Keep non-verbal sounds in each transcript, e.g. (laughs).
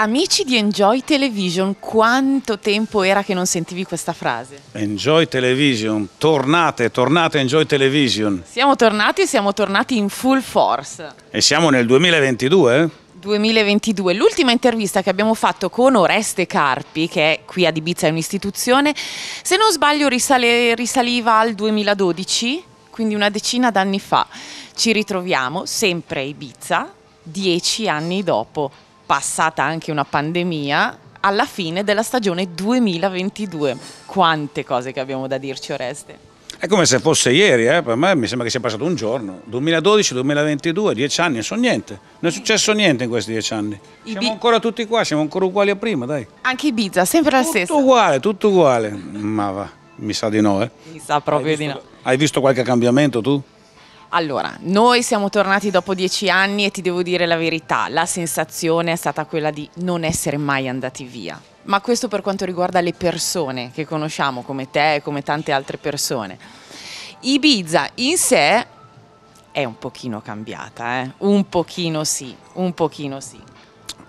Amici di Enjoy Television, quanto tempo era che non sentivi questa frase? Enjoy Television, tornate, tornate Enjoy Television. Siamo tornati e siamo tornati in full force. E siamo nel 2022? 2022. Eh? L'ultima intervista che abbiamo fatto con Oreste Carpi, che è qui ad Ibiza è un'istituzione, se non sbaglio risale, risaliva al 2012, quindi una decina d'anni fa. Ci ritroviamo sempre a Ibiza, dieci anni dopo passata anche una pandemia, alla fine della stagione 2022. Quante cose che abbiamo da dirci Oreste. È come se fosse ieri, eh? per me mi sembra che sia passato un giorno. 2012-2022, dieci anni, non so niente. Non è successo niente in questi dieci anni. Siamo ancora tutti qua, siamo ancora uguali a prima, dai. Anche Ibiza, sempre la tutto stessa. Tutto uguale, tutto uguale. Ma va, mi sa di no, eh. Mi sa proprio visto, di no. Hai visto qualche cambiamento tu? Allora, noi siamo tornati dopo dieci anni e ti devo dire la verità, la sensazione è stata quella di non essere mai andati via. Ma questo per quanto riguarda le persone che conosciamo, come te e come tante altre persone. Ibiza in sé è un pochino cambiata, eh? un pochino sì, un pochino sì.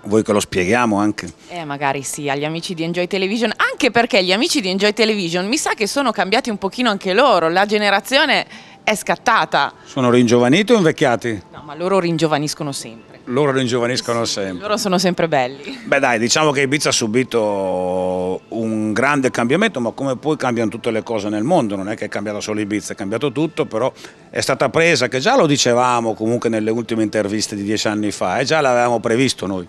Voi che lo spieghiamo anche? Eh, magari sì, agli amici di Enjoy Television, anche perché gli amici di Enjoy Television mi sa che sono cambiati un pochino anche loro, la generazione è scattata. Sono ringiovaniti o invecchiati? No, ma loro ringiovaniscono sempre. Loro ringiovaniscono sì, sempre. Loro sono sempre belli. Beh dai, diciamo che Ibiza ha subito un grande cambiamento, ma come poi cambiano tutte le cose nel mondo, non è che è cambiata solo Ibiza, è cambiato tutto, però è stata presa, che già lo dicevamo comunque nelle ultime interviste di dieci anni fa, e già l'avevamo previsto noi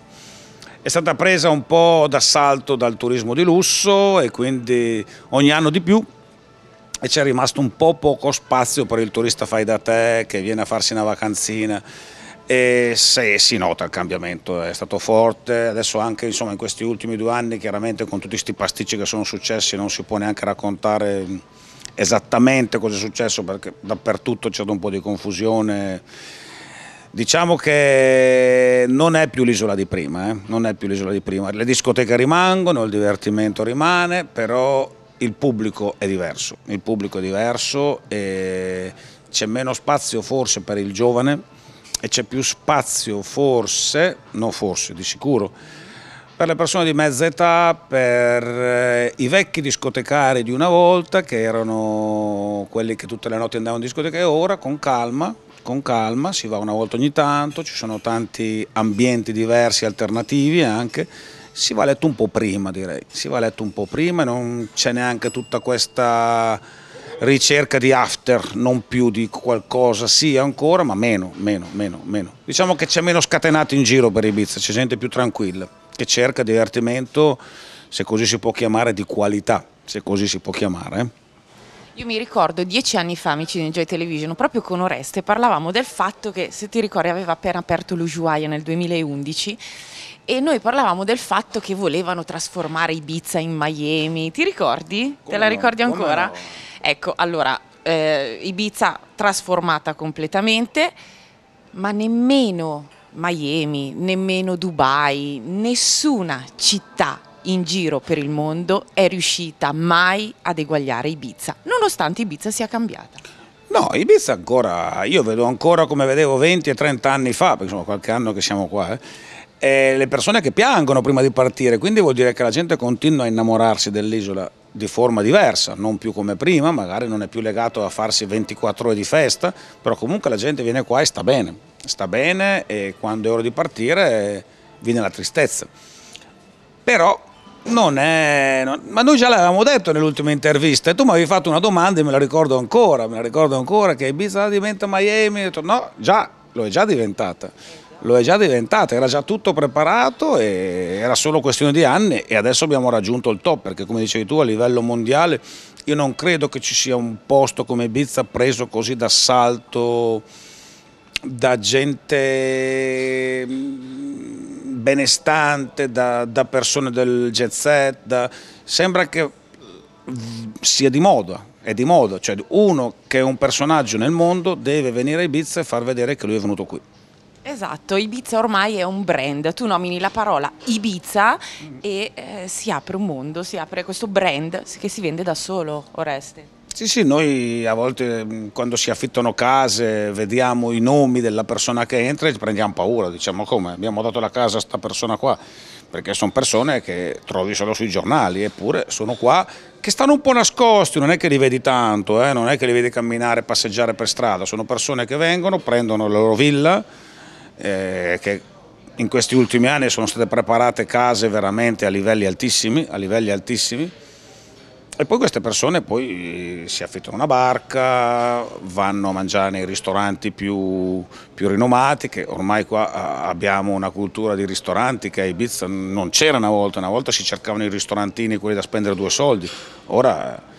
è stata presa un po' d'assalto dal turismo di lusso e quindi ogni anno di più e c'è rimasto un po' poco spazio per il turista fai da te che viene a farsi una vacanzina e se si nota il cambiamento, è stato forte, adesso anche insomma, in questi ultimi due anni chiaramente con tutti questi pasticci che sono successi non si può neanche raccontare esattamente cosa è successo perché dappertutto c'è stato un po' di confusione. Diciamo che non è più l'isola di prima, eh? non è più l'isola di prima, le discoteche rimangono, il divertimento rimane, però il pubblico è diverso, il pubblico è diverso c'è meno spazio forse per il giovane e c'è più spazio forse, non forse, di sicuro, per le persone di mezza età, per eh, i vecchi discotecari di una volta che erano quelli che tutte le notti andavano in discoteca e ora con calma, con calma, si va una volta ogni tanto, ci sono tanti ambienti diversi, alternativi anche, si va letto un po' prima direi, si va letto un po' prima e non c'è neanche tutta questa ricerca di after, non più di qualcosa, sì ancora, ma meno, meno, meno, meno. Diciamo che c'è meno scatenato in giro per Ibiza, c'è gente più tranquilla, che cerca divertimento, se così si può chiamare, di qualità, se così si può chiamare. Io mi ricordo dieci anni fa, amici di Enjoy Television, proprio con Oreste, parlavamo del fatto che, se ti ricordi, aveva appena aperto l'Ushuaia nel 2011 e noi parlavamo del fatto che volevano trasformare Ibiza in Miami, ti ricordi? Come Te la ricordi ancora? No? Ecco, allora, eh, Ibiza trasformata completamente, ma nemmeno Miami, nemmeno Dubai, nessuna città in giro per il mondo è riuscita mai ad eguagliare Ibiza, nonostante Ibiza sia cambiata. No, Ibiza ancora, io vedo ancora come vedevo 20 e 30 anni fa, perché sono qualche anno che siamo qua, eh eh, le persone che piangono prima di partire, quindi vuol dire che la gente continua a innamorarsi dell'isola di forma diversa, non più come prima, magari non è più legato a farsi 24 ore di festa, però comunque la gente viene qua e sta bene, sta bene e quando è ora di partire eh, viene la tristezza. Però non è... Non, ma noi già l'avevamo detto nell'ultima intervista e tu mi avevi fatto una domanda e me la ricordo ancora, me la ricordo ancora che Ibiza diventa Miami, no, già, lo è già diventata lo è già diventata, era già tutto preparato e era solo questione di anni e adesso abbiamo raggiunto il top perché come dicevi tu a livello mondiale io non credo che ci sia un posto come Ibiza preso così d'assalto da gente mm, benestante, da, da persone del jet set, da, sembra che mm, sia di moda, è di moda, cioè uno che è un personaggio nel mondo deve venire a Ibiza e far vedere che lui è venuto qui. Esatto, Ibiza ormai è un brand, tu nomini la parola Ibiza mm. e eh, si apre un mondo, si apre questo brand che si vende da solo, Oreste. Sì, sì, noi a volte mm, quando si affittano case vediamo i nomi della persona che entra e prendiamo paura, diciamo come abbiamo dato la casa a questa persona qua, perché sono persone che trovi solo sui giornali, eppure sono qua che stanno un po' nascosti, non è che li vedi tanto, eh? non è che li vedi camminare, passeggiare per strada, sono persone che vengono, prendono la loro villa eh, che in questi ultimi anni sono state preparate case veramente a livelli altissimi, a livelli altissimi. e poi queste persone poi si affittano una barca, vanno a mangiare nei ristoranti più, più rinomati, che ormai qua ah, abbiamo una cultura di ristoranti che a Ibiza non c'era una volta, una volta si cercavano i ristorantini, quelli da spendere due soldi, ora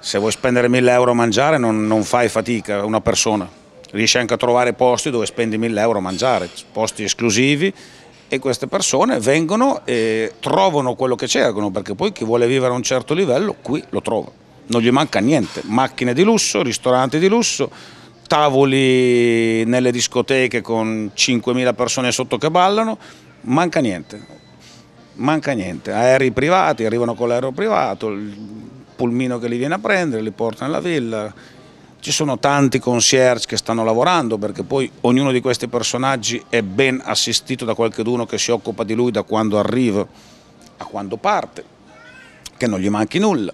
se vuoi spendere mille euro a mangiare non, non fai fatica una persona riesce anche a trovare posti dove spendi 1000 euro a mangiare, posti esclusivi e queste persone vengono e trovano quello che cercano perché poi chi vuole vivere a un certo livello qui lo trova, non gli manca niente, macchine di lusso, ristoranti di lusso, tavoli nelle discoteche con 5.000 persone sotto che ballano, manca niente, manca niente, aerei privati, arrivano con l'aereo privato, il pulmino che li viene a prendere, li porta nella villa, ci sono tanti concierge che stanno lavorando perché poi ognuno di questi personaggi è ben assistito da qualcuno che si occupa di lui da quando arriva a quando parte, che non gli manchi nulla.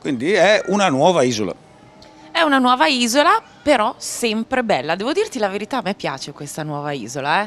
Quindi è una nuova isola. È una nuova isola, però sempre bella. Devo dirti la verità, a me piace questa nuova isola.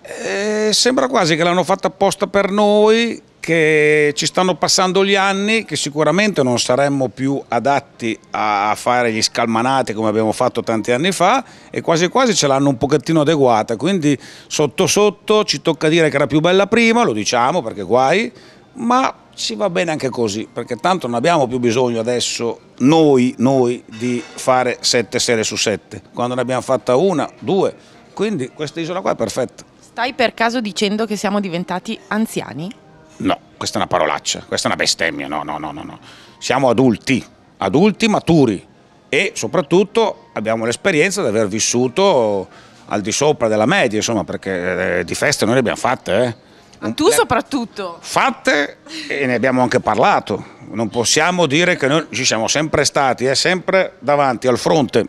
Eh? Eh, sembra quasi che l'hanno fatta apposta per noi, che ci stanno passando gli anni, che sicuramente non saremmo più adatti a fare gli scalmanati come abbiamo fatto tanti anni fa e quasi quasi ce l'hanno un pochettino adeguata, quindi sotto sotto ci tocca dire che era più bella prima, lo diciamo perché guai, ma ci va bene anche così, perché tanto non abbiamo più bisogno adesso noi, noi di fare sette serie su sette, quando ne abbiamo fatta una, due, quindi questa isola qua è perfetta. Stai per caso dicendo che siamo diventati anziani? No, questa è una parolaccia, questa è una bestemmia, no, no, no, no. Siamo adulti, adulti maturi e soprattutto abbiamo l'esperienza di aver vissuto al di sopra della media, insomma, perché eh, di feste noi le abbiamo fatte, eh. Ma tu soprattutto. Fatte e ne abbiamo anche parlato. Non possiamo dire che noi ci siamo sempre stati, eh, sempre davanti al fronte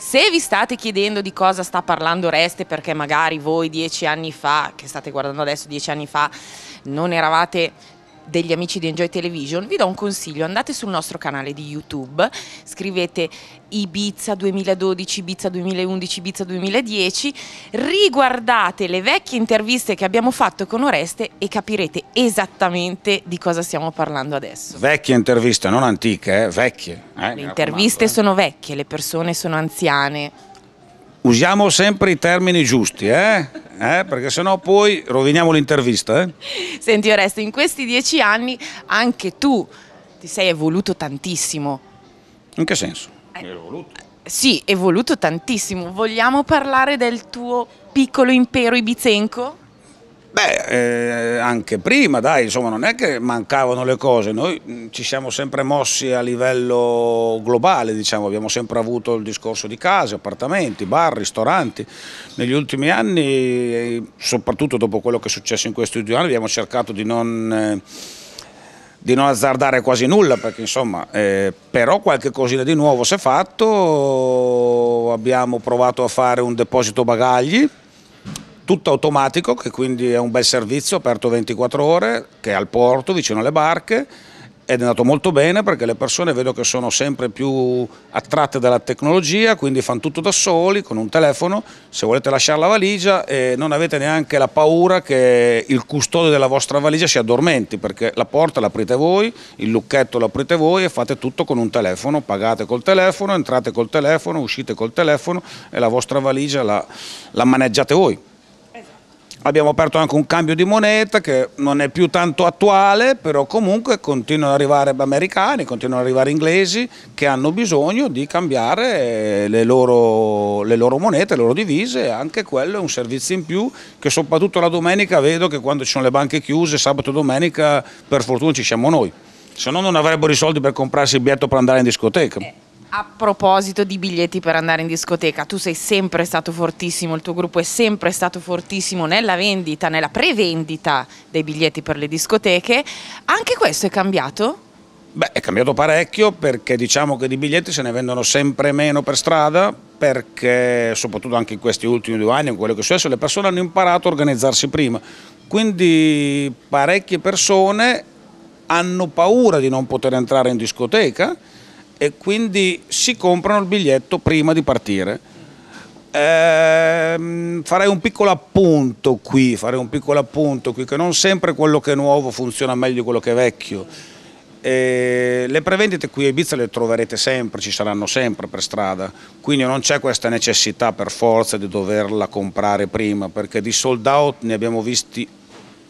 se vi state chiedendo di cosa sta parlando Reste, perché magari voi dieci anni fa, che state guardando adesso dieci anni fa, non eravate degli amici di Enjoy Television, vi do un consiglio, andate sul nostro canale di YouTube, scrivete Ibiza 2012, Ibiza 2011, Ibiza 2010, riguardate le vecchie interviste che abbiamo fatto con Oreste e capirete esattamente di cosa stiamo parlando adesso. Vecchie interviste, non antiche, eh? vecchie. Eh? le interviste eh. sono vecchie, le persone sono anziane usiamo sempre i termini giusti, eh? Eh, perché sennò poi roviniamo l'intervista. Eh? Senti Oreste, in questi dieci anni anche tu ti sei evoluto tantissimo. In che senso? Eh, evoluto. Sì, evoluto tantissimo. Vogliamo parlare del tuo piccolo impero ibizenco? Beh, eh, anche prima, dai, insomma, non è che mancavano le cose, noi ci siamo sempre mossi a livello globale, diciamo, abbiamo sempre avuto il discorso di case, appartamenti, bar, ristoranti. Negli ultimi anni, eh, soprattutto dopo quello che è successo in questi due anni, abbiamo cercato di non... Eh, di non azzardare quasi nulla perché insomma eh, però qualche cosina di nuovo si è fatto abbiamo provato a fare un deposito bagagli tutto automatico che quindi è un bel servizio aperto 24 ore che è al porto vicino alle barche ed è andato molto bene perché le persone vedo che sono sempre più attratte dalla tecnologia, quindi fanno tutto da soli con un telefono, se volete lasciare la valigia e non avete neanche la paura che il custode della vostra valigia si addormenti perché la porta l'aprite voi, il lucchetto l'aprite voi e fate tutto con un telefono, pagate col telefono, entrate col telefono, uscite col telefono e la vostra valigia la, la maneggiate voi. Abbiamo aperto anche un cambio di moneta che non è più tanto attuale, però comunque continuano ad arrivare americani, continuano ad arrivare inglesi che hanno bisogno di cambiare le loro, le loro monete, le loro divise, anche quello è un servizio in più che soprattutto la domenica vedo che quando ci sono le banche chiuse, sabato e domenica per fortuna ci siamo noi, se no non avrebbero i soldi per comprarsi il biglietto per andare in discoteca. Eh, a proposito di biglietti per andare in discoteca, tu sei sempre stato fortissimo, il tuo gruppo è sempre stato fortissimo nella vendita, nella prevendita dei biglietti per le discoteche. Anche questo è cambiato? Beh, è cambiato parecchio perché diciamo che di biglietti se ne vendono sempre meno per strada perché soprattutto anche in questi ultimi due anni, con quello che è successo, le persone hanno imparato a organizzarsi prima. Quindi parecchie persone hanno paura di non poter entrare in discoteca e quindi si comprano il biglietto prima di partire. Ehm, farei un piccolo appunto qui, farei un piccolo appunto qui, che non sempre quello che è nuovo funziona meglio di quello che è vecchio. E le prevendite qui a Ibiza le troverete sempre, ci saranno sempre per strada, quindi non c'è questa necessità per forza di doverla comprare prima, perché di sold out ne abbiamo visti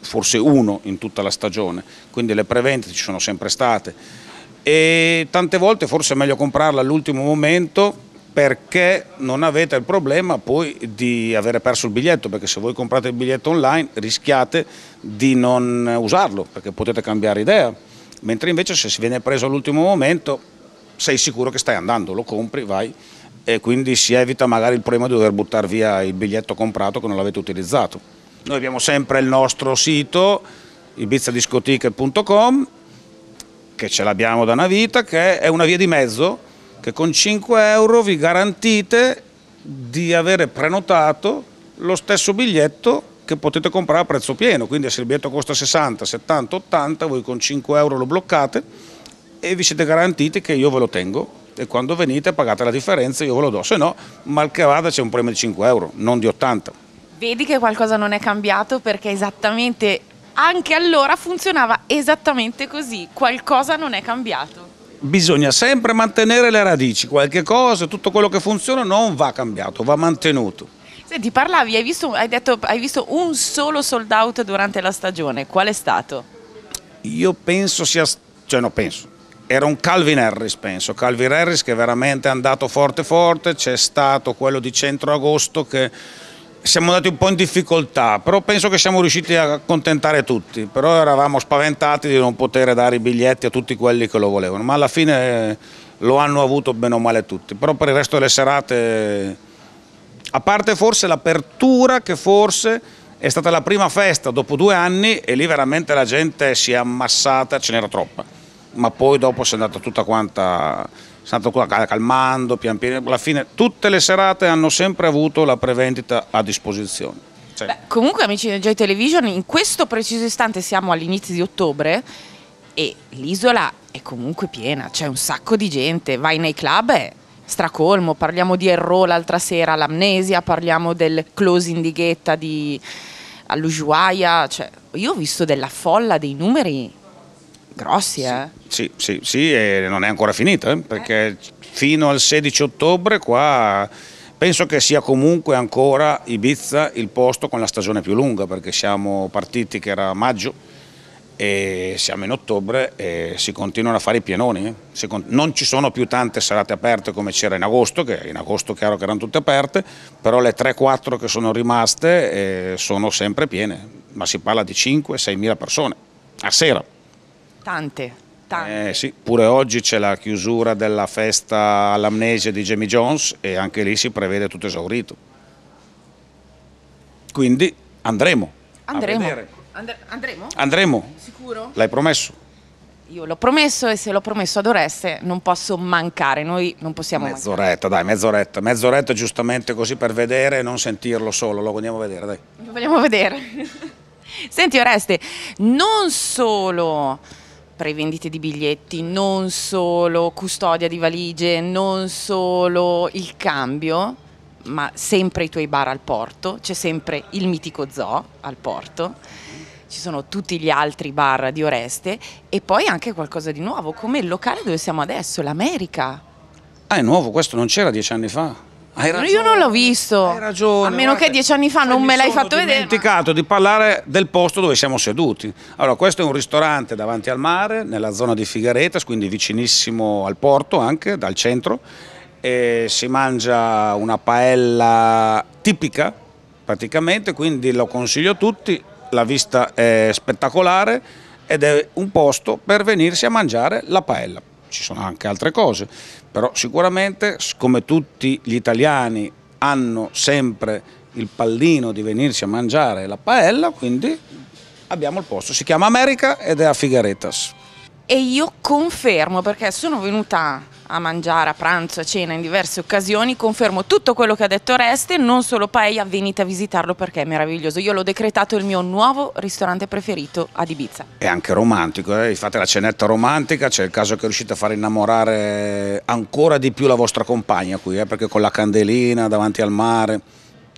forse uno in tutta la stagione, quindi le prevendite ci sono sempre state e tante volte forse è meglio comprarla all'ultimo momento perché non avete il problema poi di avere perso il biglietto, perché se voi comprate il biglietto online rischiate di non usarlo, perché potete cambiare idea, mentre invece se si viene preso all'ultimo momento sei sicuro che stai andando, lo compri, vai e quindi si evita magari il problema di dover buttare via il biglietto comprato che non l'avete utilizzato. Noi abbiamo sempre il nostro sito ibizadiscoticket.com che ce l'abbiamo da una vita, che è una via di mezzo, che con 5 euro vi garantite di avere prenotato lo stesso biglietto che potete comprare a prezzo pieno, quindi se il biglietto costa 60, 70, 80, voi con 5 euro lo bloccate e vi siete garantiti che io ve lo tengo e quando venite pagate la differenza io ve lo do, se no mal che vada c'è un premio di 5 euro, non di 80. Vedi che qualcosa non è cambiato perché esattamente anche allora funzionava esattamente così, qualcosa non è cambiato. Bisogna sempre mantenere le radici, qualche cosa, tutto quello che funziona non va cambiato, va mantenuto. Senti, parlavi, hai visto, hai detto, hai visto un solo sold out durante la stagione, qual è stato? Io penso sia, cioè no penso, era un Calvin Harris penso, Calvin Harris che veramente è andato forte forte, c'è stato quello di centro agosto che siamo andati un po' in difficoltà, però penso che siamo riusciti a accontentare tutti, però eravamo spaventati di non poter dare i biglietti a tutti quelli che lo volevano, ma alla fine eh, lo hanno avuto bene o male tutti, però per il resto delle serate, a parte forse l'apertura che forse è stata la prima festa dopo due anni e lì veramente la gente si è ammassata, ce n'era troppa, ma poi dopo si è andata tutta quanta stato qua calmando, pian piano, alla fine tutte le serate hanno sempre avuto la prevendita a disposizione. Sì. Cioè Beh, comunque amici di Joy Television, in questo preciso istante siamo all'inizio di ottobre e l'isola è comunque piena, c'è un sacco di gente, vai nei club e stracolmo, parliamo di Errò l'altra sera all'amnesia, parliamo del closing di Ghetta di all'Ushuaia, cioè, io ho visto della folla, dei numeri Grossi, eh? Sì, sì, sì, e non è ancora finita, eh? perché eh. fino al 16 ottobre qua penso che sia comunque ancora Ibiza il posto con la stagione più lunga, perché siamo partiti che era maggio e siamo in ottobre e si continuano a fare i pienoni. Eh. Non ci sono più tante serate aperte come c'era in agosto, che in agosto chiaro che erano tutte aperte, però le 3-4 che sono rimaste eh, sono sempre piene, ma si parla di 5-6 mila persone a sera. Tante. Tante. Eh, sì, pure oggi c'è la chiusura della festa all'amnesia di Jamie Jones e anche lì si prevede tutto esaurito. Quindi andremo. Andremo. And andremo? Andremo. Sicuro? L'hai promesso? Io l'ho promesso e se l'ho promesso ad Oreste non posso mancare, noi non possiamo Mezz'oretta, dai, mezz'oretta, mezz'oretta giustamente così per vedere e non sentirlo solo, lo vogliamo vedere, dai. Lo vogliamo vedere. (laughs) Senti Oreste, non solo prevendite di biglietti, non solo custodia di valigie, non solo il cambio, ma sempre i tuoi bar al porto, c'è sempre il mitico zoo al porto, ci sono tutti gli altri bar di Oreste e poi anche qualcosa di nuovo, come il locale dove siamo adesso, l'America. Ah, è nuovo, questo non c'era dieci anni fa. Hai ragione. Io non l'ho visto. Hai ragione. A meno che dieci anni fa non me l'hai fatto vedere. Mi sono dimenticato di parlare del posto dove siamo seduti. Allora, questo è un ristorante davanti al mare, nella zona di Figaretas, quindi vicinissimo al porto anche, dal centro. E si mangia una paella tipica praticamente, quindi lo consiglio a tutti. La vista è spettacolare ed è un posto per venirsi a mangiare la paella ci sono anche altre cose, però sicuramente come tutti gli italiani hanno sempre il pallino di venirci a mangiare la paella, quindi abbiamo il posto, si chiama America ed è a Figueretas. E io confermo perché sono venuta a mangiare, a pranzo, a cena in diverse occasioni, confermo tutto quello che ha detto Oreste, non solo Paella, venite a visitarlo perché è meraviglioso. Io l'ho decretato il mio nuovo ristorante preferito ad Ibiza. È anche romantico, eh? fate la cenetta romantica, c'è il caso che riuscite a far innamorare ancora di più la vostra compagna qui, eh? perché con la candelina davanti al mare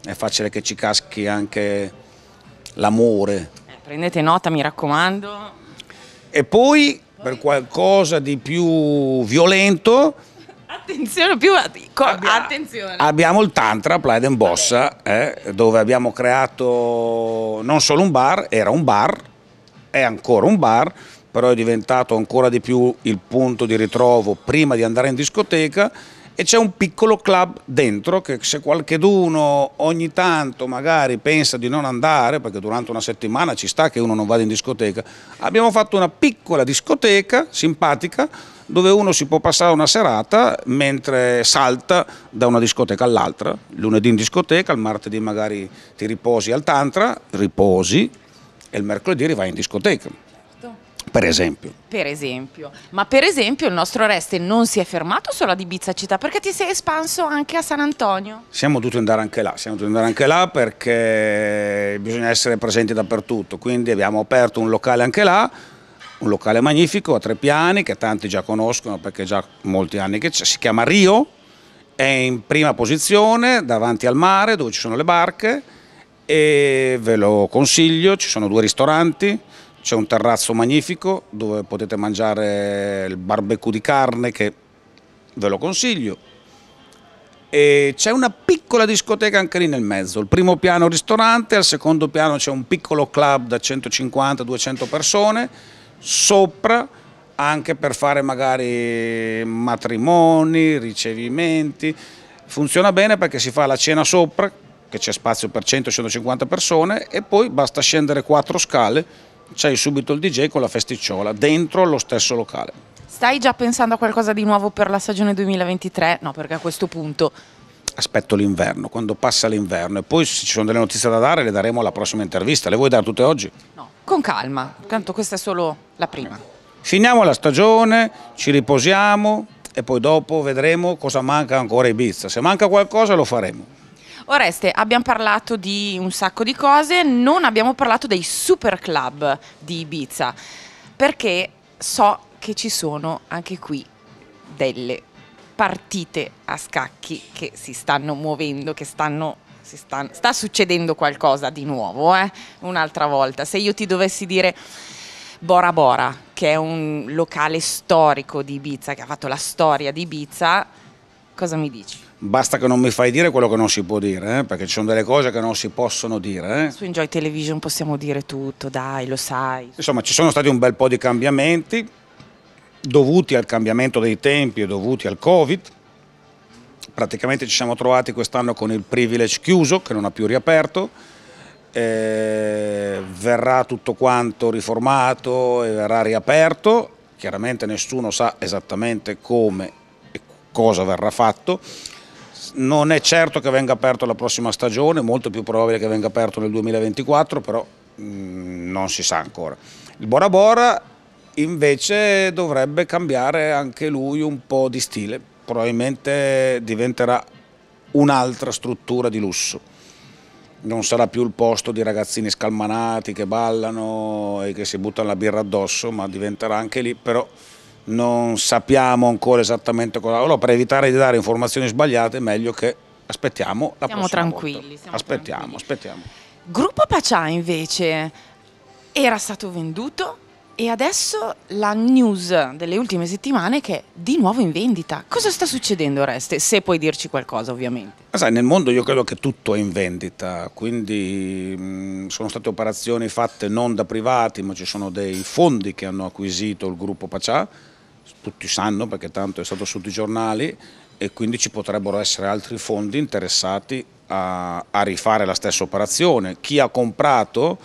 è facile che ci caschi anche l'amore. Eh, prendete nota, mi raccomando. E poi per qualcosa di più violento. Attenzione, più abbia, attenzione. Abbiamo il Tantra Plaid and Bossa, eh, dove abbiamo creato non solo un bar, era un bar, è ancora un bar, però è diventato ancora di più il punto di ritrovo prima di andare in discoteca e c'è un piccolo club dentro che se qualcheduno ogni tanto magari pensa di non andare, perché durante una settimana ci sta che uno non vada in discoteca, abbiamo fatto una piccola discoteca simpatica dove uno si può passare una serata mentre salta da una discoteca all'altra, lunedì in discoteca, il martedì magari ti riposi al tantra, riposi e il mercoledì vai in discoteca. Per esempio. Per esempio. Ma per esempio il nostro Oreste non si è fermato solo ad Ibiza città, perché ti sei espanso anche a San Antonio? Siamo dovuti andare anche là, siamo dovuti andare anche là perché bisogna essere presenti dappertutto, quindi abbiamo aperto un locale anche là, un locale magnifico a tre piani che tanti già conoscono perché già molti anni che c'è, si chiama Rio, è in prima posizione davanti al mare dove ci sono le barche e ve lo consiglio, ci sono due ristoranti, c'è un terrazzo magnifico dove potete mangiare il barbecue di carne che ve lo consiglio. E c'è una piccola discoteca anche lì nel mezzo, il primo piano ristorante, al secondo piano c'è un piccolo club da 150-200 persone, sopra anche per fare magari matrimoni, ricevimenti. Funziona bene perché si fa la cena sopra, che c'è spazio per 100-150 persone, e poi basta scendere quattro scale c'è subito il DJ con la festicciola dentro lo stesso locale. Stai già pensando a qualcosa di nuovo per la stagione 2023? No, perché a questo punto... Aspetto l'inverno, quando passa l'inverno e poi se ci sono delle notizie da dare le daremo alla prossima intervista. Le vuoi dare tutte oggi? No, con calma, tanto questa è solo la prima. Finiamo la stagione, ci riposiamo e poi dopo vedremo cosa manca ancora Ibiza. Se manca qualcosa lo faremo. Oreste, abbiamo parlato di un sacco di cose, non abbiamo parlato dei super club di Ibiza, perché so che ci sono anche qui delle partite a scacchi che si stanno muovendo, che stanno, sta, sta succedendo qualcosa di nuovo, eh? un'altra volta. Se io ti dovessi dire Bora Bora, che è un locale storico di Ibiza, che ha fatto la storia di Ibiza, cosa mi dici? Basta che non mi fai dire quello che non si può dire, eh? perché ci sono delle cose che non si possono dire. Eh? Su Enjoy Television possiamo dire tutto, dai, lo sai. Insomma, ci sono stati un bel po' di cambiamenti dovuti al cambiamento dei tempi e dovuti al Covid. Praticamente ci siamo trovati quest'anno con il privilege chiuso, che non ha più riaperto. Eh, verrà tutto quanto riformato e verrà riaperto. Chiaramente nessuno sa esattamente come e cosa verrà fatto non è certo che venga aperto la prossima stagione, molto più probabile che venga aperto nel 2024, però mh, mm, non si sa ancora. Il Bora Bora invece dovrebbe cambiare anche lui un po' di stile, probabilmente diventerà un'altra struttura di lusso. Non sarà più il posto di ragazzini scalmanati che ballano e che si buttano la birra addosso, ma diventerà anche lì, però non sappiamo ancora esattamente cosa. Allora per evitare di dare informazioni sbagliate è meglio che aspettiamo la siamo tranquilli, siamo aspettiamo, tranquilli. aspettiamo. Gruppo Pacià invece era stato venduto e adesso la news delle ultime settimane è che è di nuovo in vendita. Cosa sta succedendo Oreste? Se puoi dirci qualcosa ovviamente. Ma sai, nel mondo io credo che tutto è in vendita, quindi mh, mm, sono state operazioni fatte non da privati, ma ci sono dei fondi che hanno acquisito il gruppo Pacià tutti sanno perché tanto è stato sotto i giornali e quindi ci potrebbero essere altri fondi interessati a, a rifare la stessa operazione. Chi ha comprato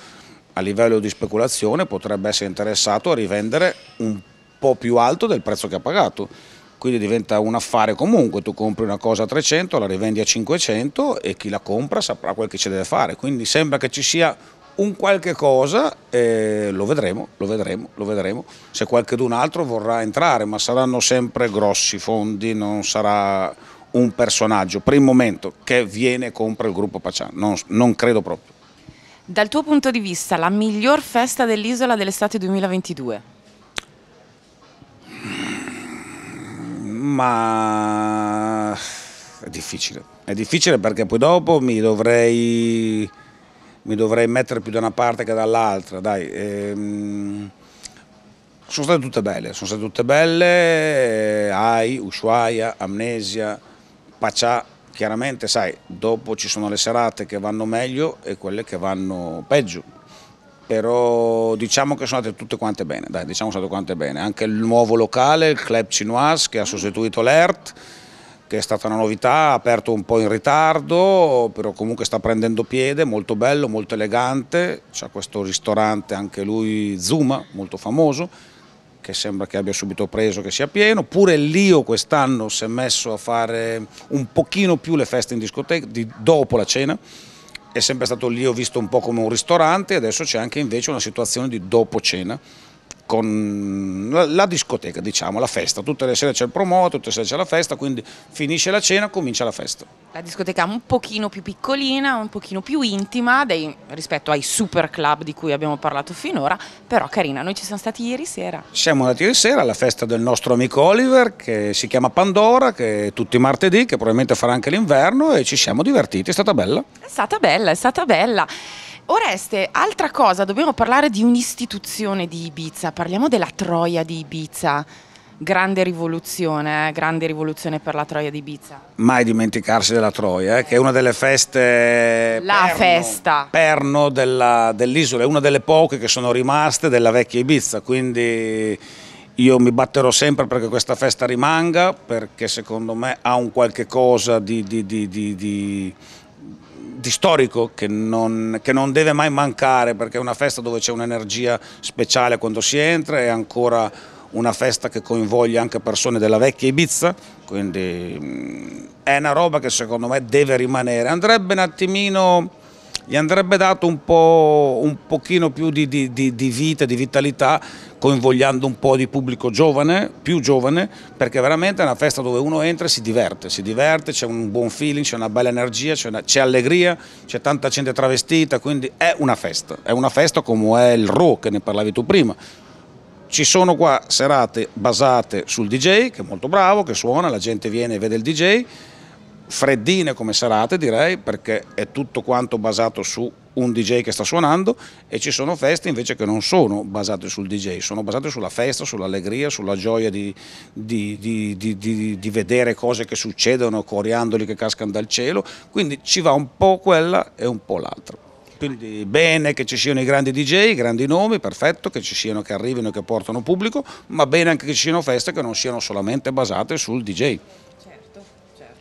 a livello di speculazione potrebbe essere interessato a rivendere un po' più alto del prezzo che ha pagato quindi diventa un affare comunque, tu compri una cosa a 300, la rivendi a 500 e chi la compra saprà quel che ci deve fare, quindi sembra che ci sia un qualche cosa eh, lo vedremo, lo vedremo, lo vedremo se qualcun altro vorrà entrare, ma saranno sempre grossi fondi, non sarà un personaggio per il momento che viene e compra il gruppo Paciano, non, non credo proprio. Dal tuo punto di vista, la miglior festa dell'isola dell'estate 2022? Ma è difficile, è difficile perché poi dopo mi dovrei mi dovrei mettere più da una parte che dall'altra, dai. Ehm, sono state tutte belle, sono state tutte belle, eh, Ai, Ushuaia, Amnesia, Pacià, chiaramente sai, dopo ci sono le serate che vanno meglio e quelle che vanno peggio, però diciamo che sono state tutte quante bene, dai, diciamo che sono andate quante bene, anche il nuovo locale, il Club Chinoise che ha sostituito l'ERT, che è stata una novità, ha aperto un po' in ritardo, però comunque sta prendendo piede, molto bello, molto elegante, c'è questo ristorante anche lui Zuma, molto famoso, che sembra che abbia subito preso che sia pieno, pure l'IO quest'anno si è messo a fare un pochino più le feste in discoteca di, dopo la cena, è sempre stato l'IO visto un po' come un ristorante, adesso c'è anche invece una situazione di dopo cena, con la discoteca, diciamo, la festa. Tutte le sere c'è il promo, tutte le sere c'è la festa, quindi finisce la cena, comincia la festa. La discoteca è un pochino più piccolina, un pochino più intima dei, rispetto ai super club di cui abbiamo parlato finora, però carina, noi ci siamo stati ieri sera. Siamo andati ieri sera alla festa del nostro amico Oliver che si chiama Pandora, che è tutti i martedì, che probabilmente farà anche l'inverno e ci siamo divertiti, è stata bella. È stata bella, è stata bella. Oreste, altra cosa, dobbiamo parlare di un'istituzione di Ibiza, parliamo della Troia di Ibiza. Grande rivoluzione, eh? grande rivoluzione per la Troia di Ibiza. Mai dimenticarsi della Troia, eh? che è una delle feste... La perno, festa. Perno dell'isola, è una delle poche che sono rimaste della vecchia Ibiza, quindi io mi batterò sempre perché questa festa rimanga, perché secondo me ha un qualche cosa di, di, di, di di storico che non, che non, deve mai mancare perché è una festa dove c'è un'energia speciale quando si entra è ancora una festa che coinvolge anche persone della vecchia Ibiza quindi mm, è una roba che secondo me deve rimanere andrebbe un attimino gli andrebbe dato un, po', un pochino più di, di, di vita, di vitalità, coinvolgendo un po' di pubblico giovane, più giovane, perché veramente è una festa dove uno entra e si diverte, si diverte, c'è un buon feeling, c'è una bella energia, c'è allegria, c'è tanta gente travestita, quindi è una festa, è una festa come è il Raw che ne parlavi tu prima, ci sono qua serate basate sul DJ, che è molto bravo, che suona, la gente viene e vede il DJ, freddine come serate direi perché è tutto quanto basato su un DJ che sta suonando e ci sono feste invece che non sono basate sul DJ, sono basate sulla festa, sull'allegria, sulla gioia di, di, di, di, vedere cose che succedono, coriandoli che cascano dal cielo, quindi ci va un po' quella e un po' l'altra. Quindi bene che ci siano i grandi DJ, i grandi nomi, perfetto, che ci siano, che arrivino, e che portano pubblico, ma bene anche che ci siano feste che non siano solamente basate sul DJ.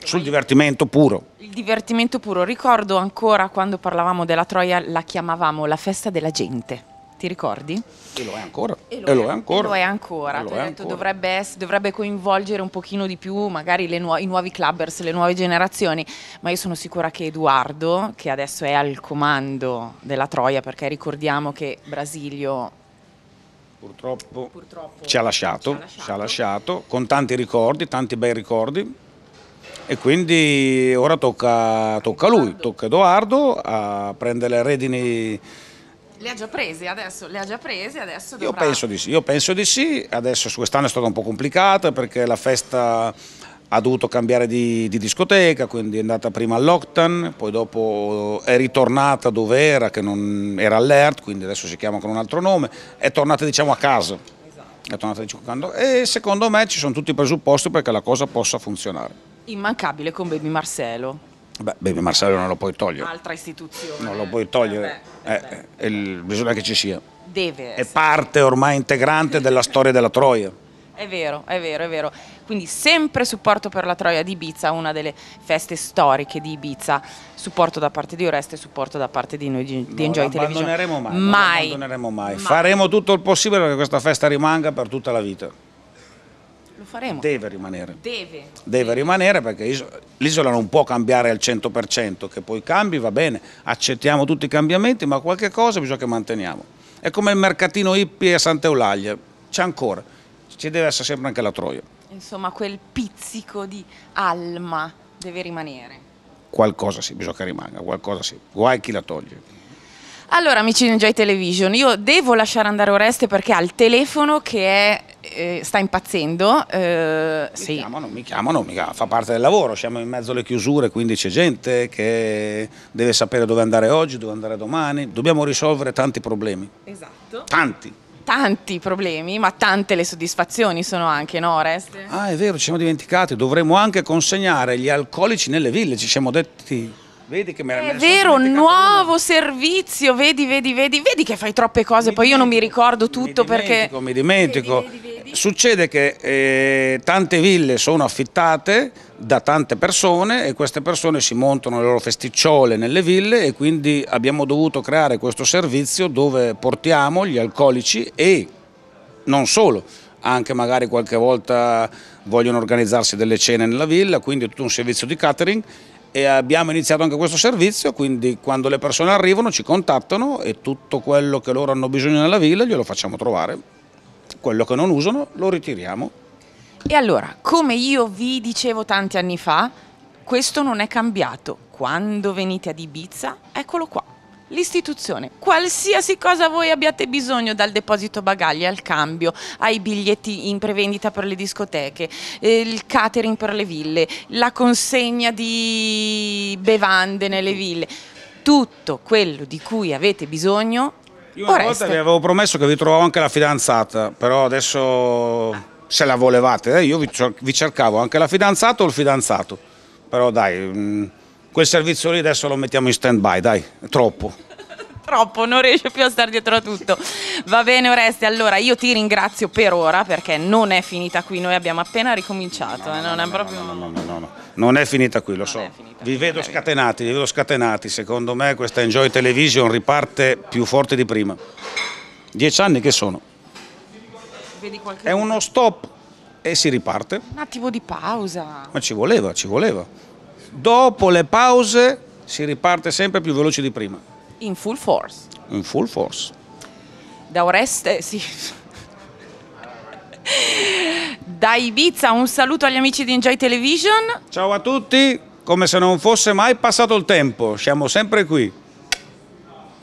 Sul divertimento puro. Il divertimento puro. Ricordo ancora quando parlavamo della Troia la chiamavamo la festa della gente. Ti ricordi? E lo è ancora. E lo, e lo è, ancora. Lo è ancora. Lo è detto, ancora. Dovrebbe, essere, dovrebbe, coinvolgere un pochino di più magari nuo i nuovi clubbers, le nuove generazioni, ma io sono sicura che Edoardo, che adesso è al comando della Troia, perché ricordiamo che Brasilio purtroppo, purtroppo ci, ha lasciato, ci ha lasciato, ci ha lasciato con tanti ricordi, tanti bei ricordi, e quindi ora tocca, tocca a lui, tocca a Edoardo a prendere le redini le ha già prese adesso? Le ha già prese adesso? Dovrà... Io penso di sì, io penso di sì. Adesso quest'anno è stata un po' complicata perché la festa ha dovuto cambiare di, di discoteca, quindi è andata prima all'Octan, poi dopo è ritornata dove era, che non era all'Ert, quindi adesso si chiama con un altro nome, è tornata diciamo a casa. Esatto. È tornata diciamo, e secondo me ci sono tutti i presupposti perché la cosa possa funzionare. Immancabile con Baby Marcello. Beh, Baby Marcello non lo puoi togliere. Un'altra istituzione. Non lo puoi togliere, eh beh, eh, eh beh. Eh, il, bisogna che ci sia. Deve essere. È parte ormai integrante della storia della Troia. È vero, è vero, è vero. Quindi sempre supporto per la Troia di Ibiza, una delle feste storiche di Ibiza. Supporto da parte di Oreste, supporto da parte di noi di, di Enjoy Television. Non abbandoneremo mai. Mai. mai. Faremo tutto il possibile perché questa festa rimanga per tutta la vita. Lo faremo. Deve rimanere. Deve. Deve rimanere perché l'isola non può cambiare al 100%, che poi cambi va bene, accettiamo tutti i cambiamenti, ma qualche cosa bisogna che manteniamo. È come il mercatino hippie a Sant'Eulalia, c'è ancora, ci deve essere sempre anche la Troia. Insomma, quel pizzico di alma deve rimanere. Qualcosa sì, bisogna che rimanga, qualcosa sì, guai chi la toglie. Allora, amici di Enjoy Television, io devo lasciare andare Oreste perché ha il telefono che è, eh, sta impazzendo. Eh, mi, sì. chiamano, mi chiamano, mi chiamano, fa parte del lavoro, siamo in mezzo alle chiusure, quindi c'è gente che deve sapere dove andare oggi, dove andare domani. Dobbiamo risolvere tanti problemi. Esatto. Tanti tanti problemi, ma tante le soddisfazioni sono anche, no Oreste? Ah, è vero, ci siamo dimenticati, dovremmo anche consegnare gli alcolici nelle ville, ci siamo detti Vedi che me È vero, nuovo uno. servizio, vedi, vedi, vedi, vedi che fai troppe cose, mi poi dimentico, io non mi ricordo tutto mi perché... Mi dimentico, vedi, vedi, vedi. Succede che eh, tante ville sono affittate da tante persone e queste persone si montano le loro festicciole nelle ville e quindi abbiamo dovuto creare questo servizio dove portiamo gli alcolici e non solo, anche magari qualche volta vogliono organizzarsi delle cene nella villa, quindi è tutto un servizio di catering e abbiamo iniziato anche questo servizio, quindi quando le persone arrivano ci contattano e tutto quello che loro hanno bisogno nella villa glielo facciamo trovare, quello che non usano lo ritiriamo. E allora, come io vi dicevo tanti anni fa, questo non è cambiato. Quando venite ad Ibiza, eccolo qua. L'istituzione, qualsiasi cosa voi abbiate bisogno, dal deposito bagagli al cambio, ai biglietti in prevendita per le discoteche, eh, il catering per le ville, la consegna di bevande nelle ville, tutto quello di cui avete bisogno. Io una volta vi avevo promesso che vi trovavo anche la fidanzata, però adesso se la volevate, eh, io vi cercavo anche la fidanzata o il fidanzato, però dai... Mm, quel servizio lì adesso lo mettiamo in stand by, dai, è troppo. Troppo, non riesce più a stare dietro a tutto. Va bene Oreste, allora io ti ringrazio per ora perché non è finita qui, noi abbiamo appena ricominciato, no, eh, non no, è no, proprio... No, no, no, no, non è finita qui, lo non so. Vi vedo scatenati, vi vedo scatenati, secondo me questa Enjoy Television riparte più forte di prima. Dieci anni che sono? È uno stop e si riparte. Un attimo di pausa. Ma ci voleva, ci voleva dopo le pause si riparte sempre più veloce di prima. In full force. In full force. Da Oreste, sì. Da Ibiza un saluto agli amici di Enjoy Television. Ciao a tutti, come se non fosse mai passato il tempo, siamo sempre qui.